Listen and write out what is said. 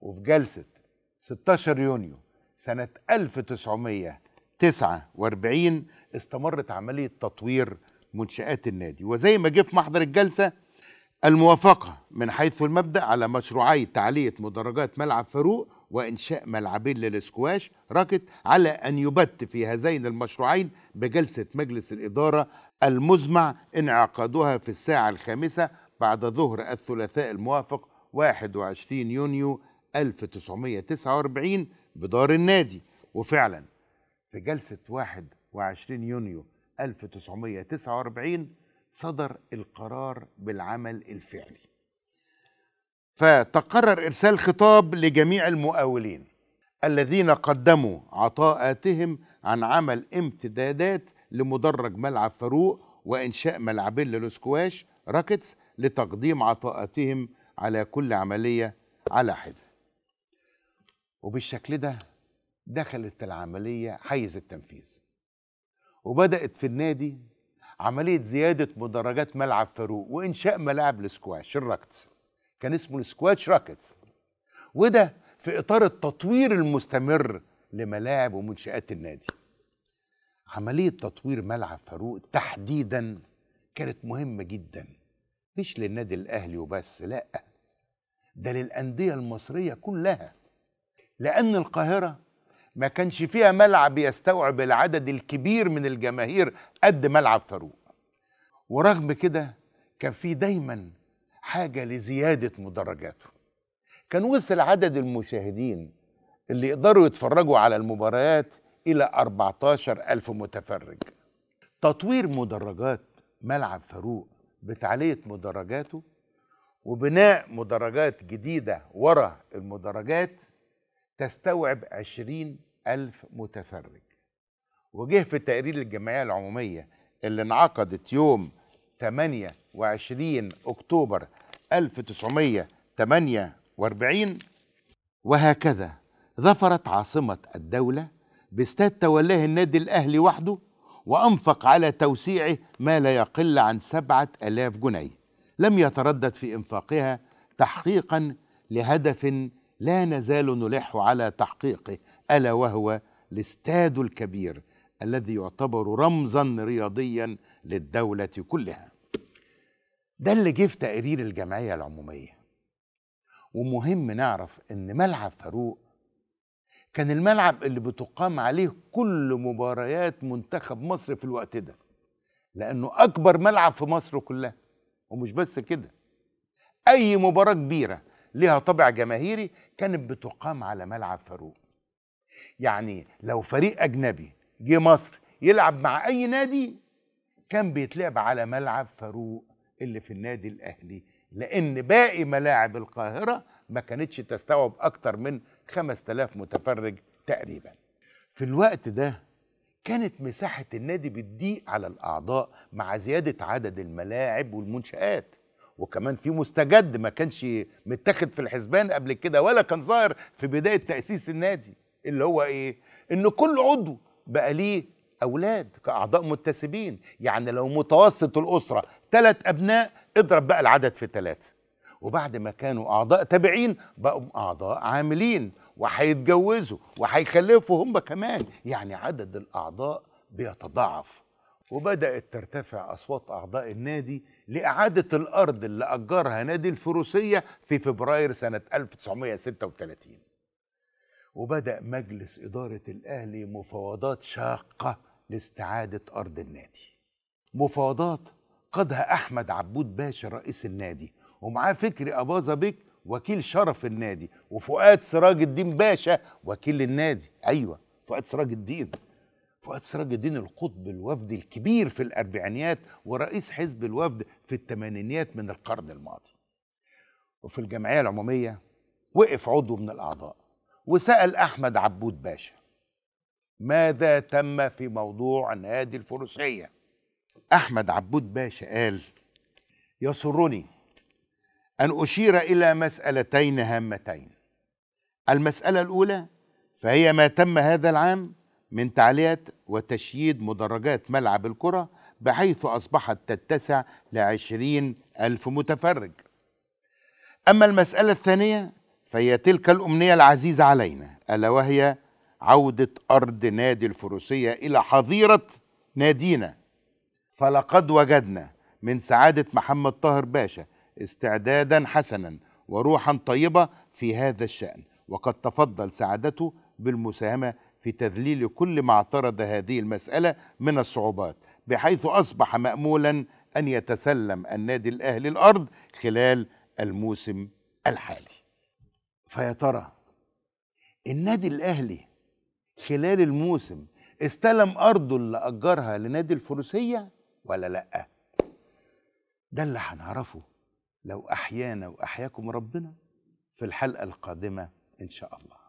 وفي جلسة 16 يونيو سنة 1949 استمرت عملية تطوير منشآت النادي وزي ما جه في محضر الجلسة الموافقة من حيث المبدأ على مشروعي تعلية مدرجات ملعب فاروق وإنشاء ملعبين للسكواش راكت على أن يبت في هذين المشروعين بجلسة مجلس الإدارة المزمع انعقادها في الساعة الخامسة بعد ظهر الثلاثاء الموافق 21 يونيو 1949 بدار النادي وفعلا في جلسة 21 يونيو 1949 صدر القرار بالعمل الفعلي فتقرر إرسال خطاب لجميع المقاولين الذين قدموا عطاءاتهم عن عمل امتدادات لمدرج ملعب فاروق وإنشاء ملعبين للسكواش راكتس لتقديم عطاءاتهم على كل عملية على حده وبالشكل ده دخلت العملية حيز التنفيذ وبدأت في النادي عملية زيادة مدرجات ملعب فاروق وإنشاء ملاعب الاسكواش الراكتس كان اسمه الاسكواش راكتس وده في إطار التطوير المستمر لملاعب ومنشآت النادي عملية تطوير ملعب فاروق تحديدا كانت مهمة جدا مش للنادي الأهلي وبس لأ ده للأندية المصرية كلها لأن القاهرة ما كانش فيها ملعب يستوعب العدد الكبير من الجماهير قد ملعب فاروق ورغم كده كان في دايما حاجة لزيادة مدرجاته كان وصل عدد المشاهدين اللي يقدروا يتفرجوا على المباريات إلى 14 ألف متفرج تطوير مدرجات ملعب فاروق بتعلية مدرجاته وبناء مدرجات جديدة ورا المدرجات تستوعب عشرين ألف متفرج وجه في تقرير الجمعية العمومية اللي انعقدت يوم 28 أكتوبر 1948 وهكذا ظفرت عاصمة الدولة باستاد تولاه النادي الأهلي وحده وأنفق على توسيعه ما لا يقل عن سبعة ألاف جنيه لم يتردد في إنفاقها تحقيقا لهدف لا نزال نلح على تحقيقه الا وهو الاستاد الكبير الذي يعتبر رمزا رياضيا للدوله كلها ده اللي جه في تقرير الجمعيه العموميه ومهم نعرف ان ملعب فاروق كان الملعب اللي بتقام عليه كل مباريات منتخب مصر في الوقت ده لانه اكبر ملعب في مصر كلها ومش بس كده اي مباراه كبيره ليها طابع جماهيري كانت بتقام على ملعب فاروق يعني لو فريق أجنبي جه مصر يلعب مع أي نادي كان بيتلعب على ملعب فاروق اللي في النادي الأهلي لأن باقي ملاعب القاهرة ما كانتش تستوعب أكتر من 5000 متفرج تقريبا في الوقت ده كانت مساحة النادي بتضيق على الأعضاء مع زيادة عدد الملاعب والمنشآت وكمان في مستجد ما كانش متاخد في الحسبان قبل كده ولا كان ظاهر في بدايه تاسيس النادي اللي هو ايه ان كل عضو بقى ليه اولاد كاعضاء متسبين يعني لو متوسط الاسره ثلاث ابناء اضرب بقى العدد في ثلاثه وبعد ما كانوا اعضاء تابعين بقوا اعضاء عاملين وهيتجوزوا وهيخلفوا هم كمان يعني عدد الاعضاء بيتضاعف وبدأت ترتفع أصوات أعضاء النادي لإعادة الأرض اللي أجرها نادي الفروسية في فبراير سنة 1936 وبدأ مجلس إدارة الأهلي مفاوضات شاقة لاستعادة أرض النادي مفاوضات قادها أحمد عبود باشا رئيس النادي ومعاه فكري أباظة بيك وكيل شرف النادي وفؤاد سراج الدين باشا وكيل النادي أيوة فؤاد سراج الدين فؤاد سراج الدين القطب الوفد الكبير في الأربعينيات ورئيس حزب الوفد في الثمانينيات من القرن الماضي وفي الجمعية العمومية وقف عضو من الأعضاء وسأل أحمد عبود باشا ماذا تم في موضوع نادي الفروسية أحمد عبود باشا قال يسرني أن أشير إلى مسألتين هامتين المسألة الأولى فهي ما تم هذا العام من تعليات وتشييد مدرجات ملعب الكرة بحيث أصبحت تتسع لعشرين ألف متفرج أما المسألة الثانية فهي تلك الأمنية العزيزة علينا ألا وهي عودة أرض نادي الفروسية إلى حظيرة نادينا فلقد وجدنا من سعادة محمد طاهر باشا استعدادا حسنا وروحا طيبة في هذا الشأن وقد تفضل سعادته بالمساهمة في تذليل كل ما اعترض هذه المسألة من الصعوبات بحيث أصبح مأمولا أن يتسلم النادي الأهلي الأرض خلال الموسم الحالي فيا ترى النادي الأهلي خلال الموسم استلم أرضه اللي أجرها لنادي الفروسية ولا لأ ده اللي هنعرفه لو أحيانا وأحياكم ربنا في الحلقة القادمة إن شاء الله